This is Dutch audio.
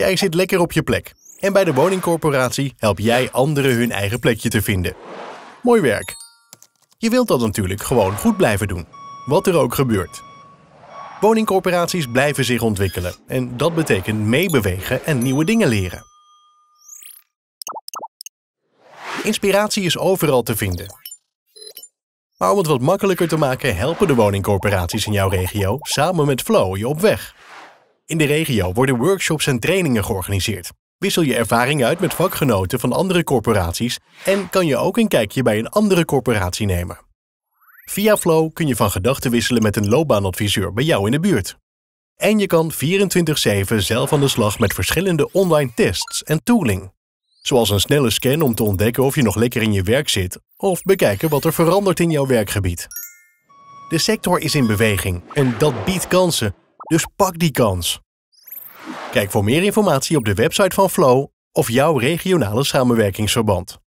Jij zit lekker op je plek. En bij de woningcorporatie help jij anderen hun eigen plekje te vinden. Mooi werk. Je wilt dat natuurlijk gewoon goed blijven doen, wat er ook gebeurt. Woningcorporaties blijven zich ontwikkelen en dat betekent meebewegen en nieuwe dingen leren. Inspiratie is overal te vinden. Maar om het wat makkelijker te maken helpen de woningcorporaties in jouw regio samen met Flow je op weg. In de regio worden workshops en trainingen georganiseerd. Wissel je ervaring uit met vakgenoten van andere corporaties en kan je ook een kijkje bij een andere corporatie nemen. Via Flow kun je van gedachten wisselen met een loopbaanadviseur bij jou in de buurt. En je kan 24/7 zelf aan de slag met verschillende online tests en tooling. Zoals een snelle scan om te ontdekken of je nog lekker in je werk zit of bekijken wat er verandert in jouw werkgebied. De sector is in beweging en dat biedt kansen dus pak die kans. Kijk voor meer informatie op de website van Flow of jouw regionale samenwerkingsverband.